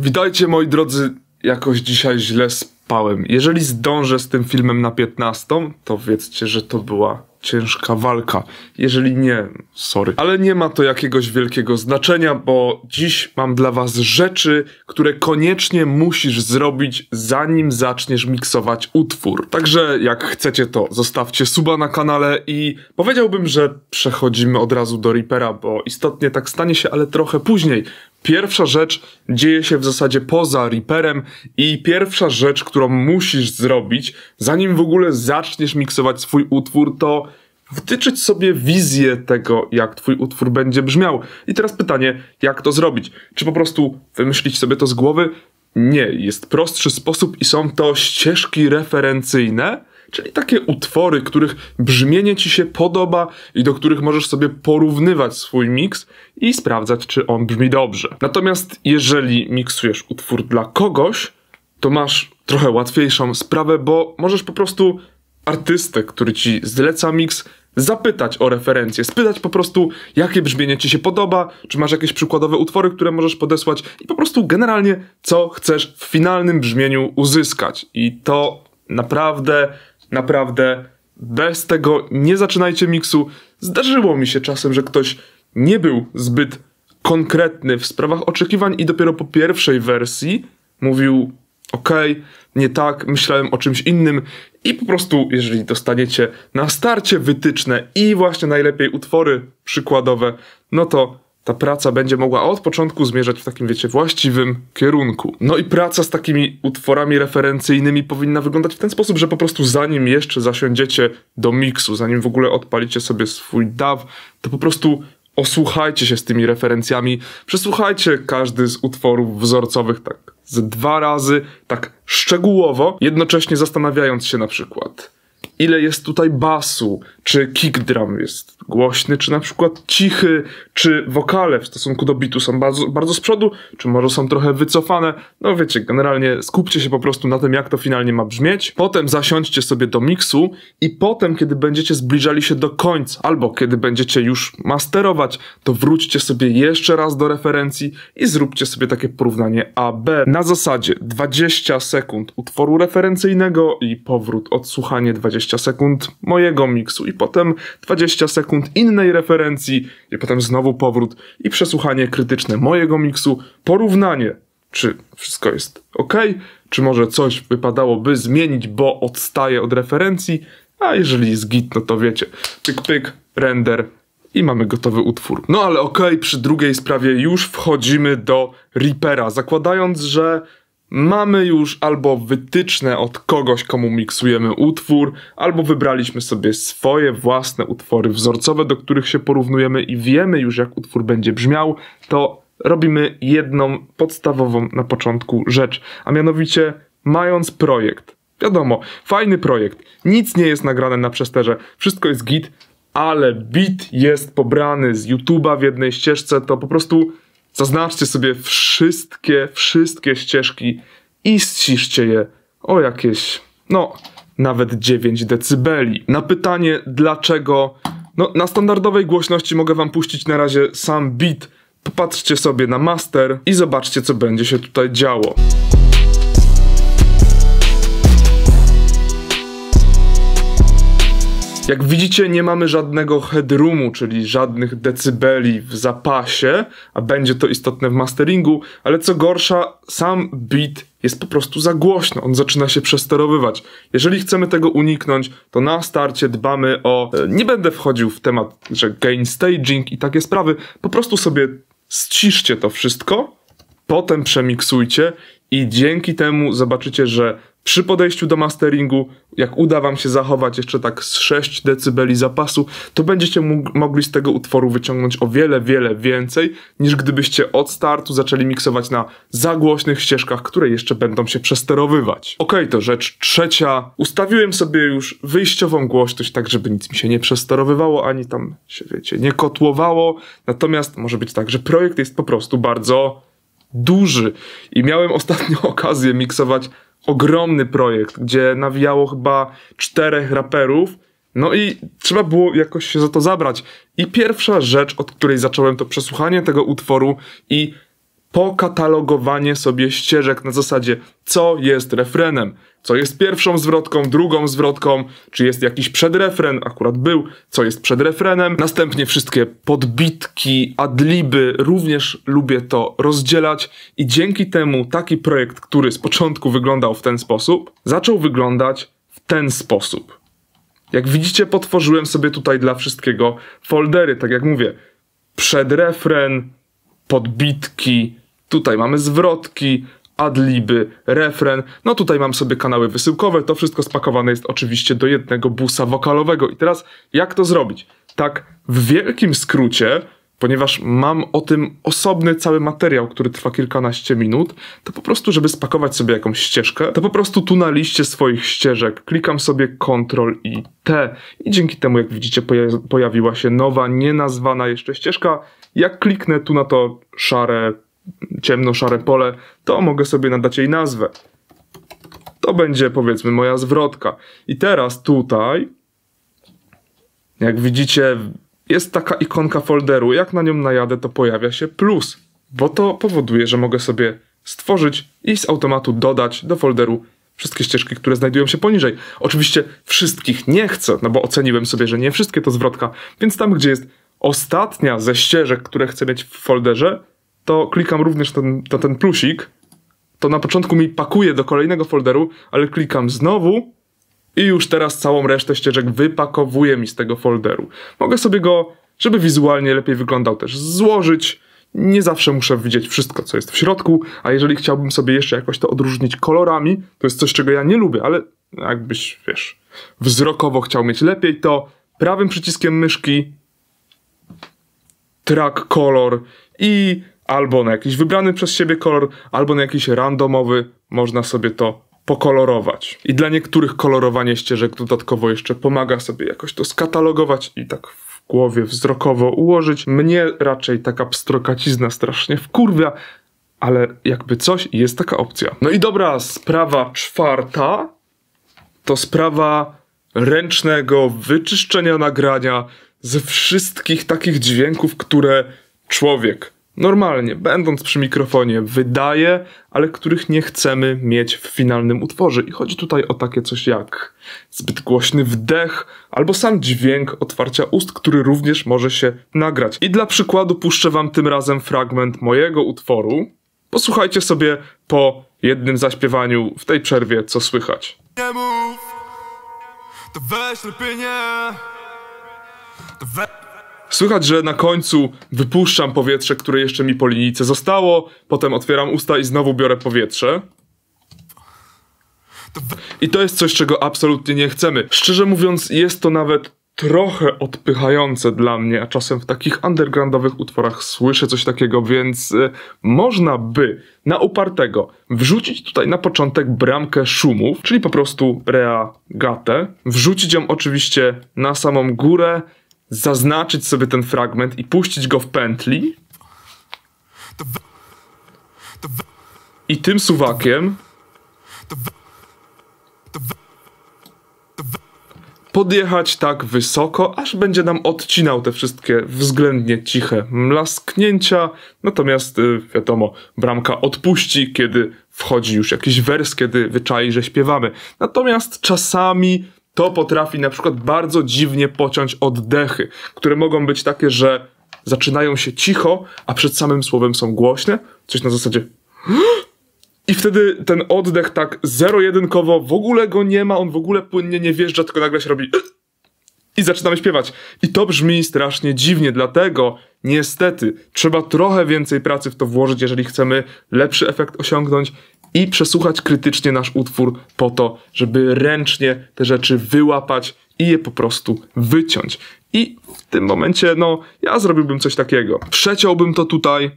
Witajcie moi drodzy, jakoś dzisiaj źle spałem. Jeżeli zdążę z tym filmem na 15, to wiedzcie, że to była ciężka walka. Jeżeli nie, sorry. Ale nie ma to jakiegoś wielkiego znaczenia, bo dziś mam dla was rzeczy, które koniecznie musisz zrobić, zanim zaczniesz miksować utwór. Także jak chcecie to, zostawcie suba na kanale i powiedziałbym, że przechodzimy od razu do Reapera, bo istotnie tak stanie się, ale trochę później. Pierwsza rzecz dzieje się w zasadzie poza Reaperem i pierwsza rzecz, którą musisz zrobić, zanim w ogóle zaczniesz miksować swój utwór, to wtyczyć sobie wizję tego, jak twój utwór będzie brzmiał. I teraz pytanie, jak to zrobić? Czy po prostu wymyślić sobie to z głowy? Nie, jest prostszy sposób i są to ścieżki referencyjne, czyli takie utwory, których brzmienie ci się podoba i do których możesz sobie porównywać swój miks i sprawdzać, czy on brzmi dobrze. Natomiast jeżeli miksujesz utwór dla kogoś, to masz trochę łatwiejszą sprawę, bo możesz po prostu artystę, który ci zleca miks, zapytać o referencję, spytać po prostu, jakie brzmienie ci się podoba, czy masz jakieś przykładowe utwory, które możesz podesłać i po prostu generalnie, co chcesz w finalnym brzmieniu uzyskać. I to naprawdę Naprawdę, bez tego nie zaczynajcie miksu. Zdarzyło mi się czasem, że ktoś nie był zbyt konkretny w sprawach oczekiwań i dopiero po pierwszej wersji mówił: "Okej, okay, nie tak, myślałem o czymś innym. I po prostu, jeżeli dostaniecie na starcie wytyczne i właśnie najlepiej utwory przykładowe, no to ta praca będzie mogła od początku zmierzać w takim, wiecie, właściwym kierunku. No i praca z takimi utworami referencyjnymi powinna wyglądać w ten sposób, że po prostu zanim jeszcze zasiądziecie do miksu, zanim w ogóle odpalicie sobie swój DAW, to po prostu osłuchajcie się z tymi referencjami, przesłuchajcie każdy z utworów wzorcowych tak z dwa razy, tak szczegółowo, jednocześnie zastanawiając się na przykład, ile jest tutaj basu, czy kick drum jest głośny, czy na przykład cichy, czy wokale w stosunku do bitu są bardzo, bardzo z przodu, czy może są trochę wycofane. No wiecie, generalnie skupcie się po prostu na tym, jak to finalnie ma brzmieć. Potem zasiądźcie sobie do miksu i potem, kiedy będziecie zbliżali się do końca, albo kiedy będziecie już masterować, to wróćcie sobie jeszcze raz do referencji i zróbcie sobie takie porównanie A B. Na zasadzie 20 sekund utworu referencyjnego i powrót odsłuchanie 20 sekund mojego miksu i potem 20 sekund innej referencji, i potem znowu powrót i przesłuchanie krytyczne mojego miksu, porównanie, czy wszystko jest ok, czy może coś wypadałoby zmienić, bo odstaje od referencji, a jeżeli jest git, no to wiecie, pyk pyk, render, i mamy gotowy utwór. No ale okej, okay, przy drugiej sprawie już wchodzimy do Reapera, zakładając, że Mamy już albo wytyczne od kogoś, komu miksujemy utwór, albo wybraliśmy sobie swoje własne utwory wzorcowe, do których się porównujemy i wiemy już, jak utwór będzie brzmiał, to robimy jedną podstawową na początku rzecz, a mianowicie mając projekt. Wiadomo, fajny projekt, nic nie jest nagrane na przesterze, wszystko jest git, ale beat jest pobrany z YouTube'a w jednej ścieżce, to po prostu Zaznaczcie sobie wszystkie, wszystkie ścieżki i ściszcie je o jakieś, no, nawet 9 decybeli. Na pytanie dlaczego, no, na standardowej głośności mogę wam puścić na razie sam beat. Popatrzcie sobie na master i zobaczcie co będzie się tutaj działo. Jak widzicie, nie mamy żadnego headroomu, czyli żadnych decybeli w zapasie, a będzie to istotne w masteringu, ale co gorsza, sam beat jest po prostu za głośno, on zaczyna się przesterowywać. Jeżeli chcemy tego uniknąć, to na starcie dbamy o... E, nie będę wchodził w temat, że gain staging i takie sprawy, po prostu sobie ściszcie to wszystko, potem przemiksujcie i dzięki temu zobaczycie, że przy podejściu do masteringu, jak uda Wam się zachować jeszcze tak z 6 dB zapasu, to będziecie mogli z tego utworu wyciągnąć o wiele, wiele więcej, niż gdybyście od startu zaczęli miksować na zagłośnych ścieżkach, które jeszcze będą się przesterowywać. Okej, to rzecz trzecia. Ustawiłem sobie już wyjściową głośność, tak żeby nic mi się nie przesterowywało, ani tam się, wiecie, nie kotłowało. Natomiast może być tak, że projekt jest po prostu bardzo duży. I miałem ostatnio okazję miksować ogromny projekt, gdzie nawijało chyba czterech raperów. No i trzeba było jakoś się za to zabrać. I pierwsza rzecz, od której zacząłem, to przesłuchanie tego utworu i pokatalogowanie sobie ścieżek na zasadzie, co jest refrenem, co jest pierwszą zwrotką, drugą zwrotką, czy jest jakiś przedrefren, akurat był, co jest przedrefrenem. Następnie wszystkie podbitki, adliby, również lubię to rozdzielać i dzięki temu taki projekt, który z początku wyglądał w ten sposób, zaczął wyglądać w ten sposób. Jak widzicie, potworzyłem sobie tutaj dla wszystkiego foldery, tak jak mówię, przedrefren, podbitki, tutaj mamy zwrotki, adliby, refren. No tutaj mam sobie kanały wysyłkowe, to wszystko spakowane jest oczywiście do jednego busa wokalowego. I teraz jak to zrobić? Tak w wielkim skrócie, ponieważ mam o tym osobny cały materiał, który trwa kilkanaście minut, to po prostu, żeby spakować sobie jakąś ścieżkę, to po prostu tu na liście swoich ścieżek klikam sobie Ctrl i T i dzięki temu, jak widzicie, pojawiła się nowa, nienazwana jeszcze ścieżka. Jak kliknę tu na to szare ciemno-szare pole, to mogę sobie nadać jej nazwę. To będzie powiedzmy moja zwrotka. I teraz tutaj, jak widzicie, jest taka ikonka folderu. Jak na nią najadę, to pojawia się plus, bo to powoduje, że mogę sobie stworzyć i z automatu dodać do folderu wszystkie ścieżki, które znajdują się poniżej. Oczywiście wszystkich nie chcę, no bo oceniłem sobie, że nie wszystkie to zwrotka, więc tam, gdzie jest ostatnia ze ścieżek, które chcę mieć w folderze, to klikam również ten, na ten plusik, to na początku mi pakuje do kolejnego folderu, ale klikam znowu i już teraz całą resztę ścieżek wypakowuje mi z tego folderu. Mogę sobie go, żeby wizualnie lepiej wyglądał też, złożyć. Nie zawsze muszę widzieć wszystko, co jest w środku, a jeżeli chciałbym sobie jeszcze jakoś to odróżnić kolorami, to jest coś, czego ja nie lubię, ale jakbyś, wiesz, wzrokowo chciał mieć lepiej, to prawym przyciskiem myszki track color i albo na jakiś wybrany przez siebie kolor, albo na jakiś randomowy, można sobie to pokolorować. I dla niektórych kolorowanie ścieżek dodatkowo jeszcze pomaga sobie jakoś to skatalogować i tak w głowie wzrokowo ułożyć. Mnie raczej taka pstrokacizna strasznie wkurwia, ale jakby coś jest taka opcja. No i dobra, sprawa czwarta to sprawa ręcznego wyczyszczenia nagrania ze wszystkich takich dźwięków, które człowiek normalnie, będąc przy mikrofonie, wydaje, ale których nie chcemy mieć w finalnym utworze. I chodzi tutaj o takie coś jak zbyt głośny wdech albo sam dźwięk otwarcia ust, który również może się nagrać. I dla przykładu puszczę Wam tym razem fragment mojego utworu. Posłuchajcie sobie po jednym zaśpiewaniu w tej przerwie, co słychać. Nie mów, to weź lepiej nie, to weź... Słychać, że na końcu wypuszczam powietrze, które jeszcze mi po linijce zostało, potem otwieram usta i znowu biorę powietrze. I to jest coś, czego absolutnie nie chcemy. Szczerze mówiąc, jest to nawet trochę odpychające dla mnie, a czasem w takich undergroundowych utworach słyszę coś takiego, więc y, można by na upartego wrzucić tutaj na początek bramkę szumów, czyli po prostu reagatę, wrzucić ją oczywiście na samą górę, zaznaczyć sobie ten fragment i puścić go w pętli. I tym suwakiem podjechać tak wysoko, aż będzie nam odcinał te wszystkie względnie ciche mlasknięcia. Natomiast y, wiadomo, bramka odpuści, kiedy wchodzi już jakiś wers, kiedy wyczai, że śpiewamy. Natomiast czasami to potrafi na przykład bardzo dziwnie pociąć oddechy, które mogą być takie, że zaczynają się cicho, a przed samym słowem są głośne, coś na zasadzie i wtedy ten oddech tak zero-jedynkowo, w ogóle go nie ma, on w ogóle płynnie nie wjeżdża, tylko nagle się robi i zaczynamy śpiewać. I to brzmi strasznie dziwnie, dlatego Niestety, trzeba trochę więcej pracy w to włożyć, jeżeli chcemy lepszy efekt osiągnąć i przesłuchać krytycznie nasz utwór po to, żeby ręcznie te rzeczy wyłapać i je po prostu wyciąć. I w tym momencie, no, ja zrobiłbym coś takiego. Przeciąłbym to tutaj,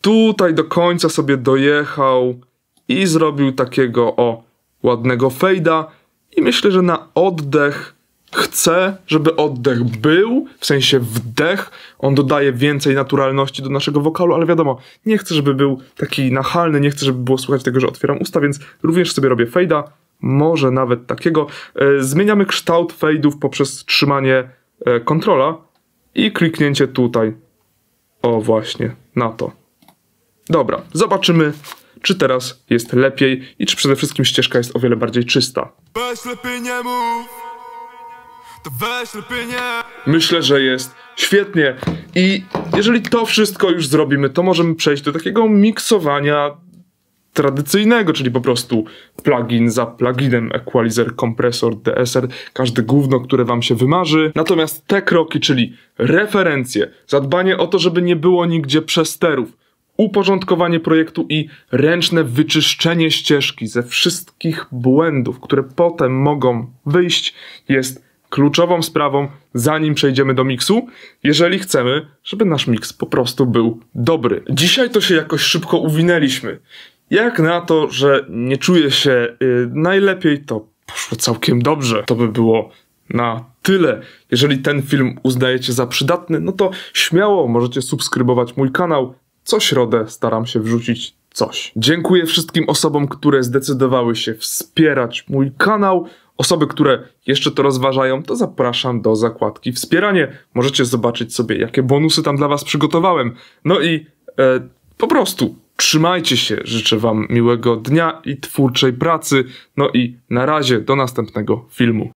tutaj do końca sobie dojechał i zrobił takiego o ładnego fejda i myślę, że na oddech Chcę, żeby oddech był, w sensie wdech. On dodaje więcej naturalności do naszego wokalu, ale wiadomo, nie chcę, żeby był taki nachalny, nie chcę, żeby było słychać tego, że otwieram usta, więc również sobie robię fejda, może nawet takiego. E, zmieniamy kształt fejdów poprzez trzymanie e, kontrola i kliknięcie tutaj. O właśnie, na to. Dobra, zobaczymy, czy teraz jest lepiej i czy przede wszystkim ścieżka jest o wiele bardziej czysta. lepiej nie mów to weź nie. Myślę, że jest świetnie. I jeżeli to wszystko już zrobimy, to możemy przejść do takiego miksowania tradycyjnego, czyli po prostu plugin za pluginem, equalizer, kompresor, DSR, każde gówno, które wam się wymarzy. Natomiast te kroki, czyli referencje, zadbanie o to, żeby nie było nigdzie przesterów, uporządkowanie projektu i ręczne wyczyszczenie ścieżki ze wszystkich błędów, które potem mogą wyjść, jest kluczową sprawą, zanim przejdziemy do miksu, jeżeli chcemy, żeby nasz miks po prostu był dobry. Dzisiaj to się jakoś szybko uwinęliśmy. Jak na to, że nie czuję się yy, najlepiej, to poszło całkiem dobrze. To by było na tyle. Jeżeli ten film uznajecie za przydatny, no to śmiało możecie subskrybować mój kanał. Co środę staram się wrzucić coś. Dziękuję wszystkim osobom, które zdecydowały się wspierać mój kanał. Osoby, które jeszcze to rozważają, to zapraszam do zakładki Wspieranie. Możecie zobaczyć sobie, jakie bonusy tam dla Was przygotowałem. No i e, po prostu trzymajcie się. Życzę Wam miłego dnia i twórczej pracy. No i na razie, do następnego filmu.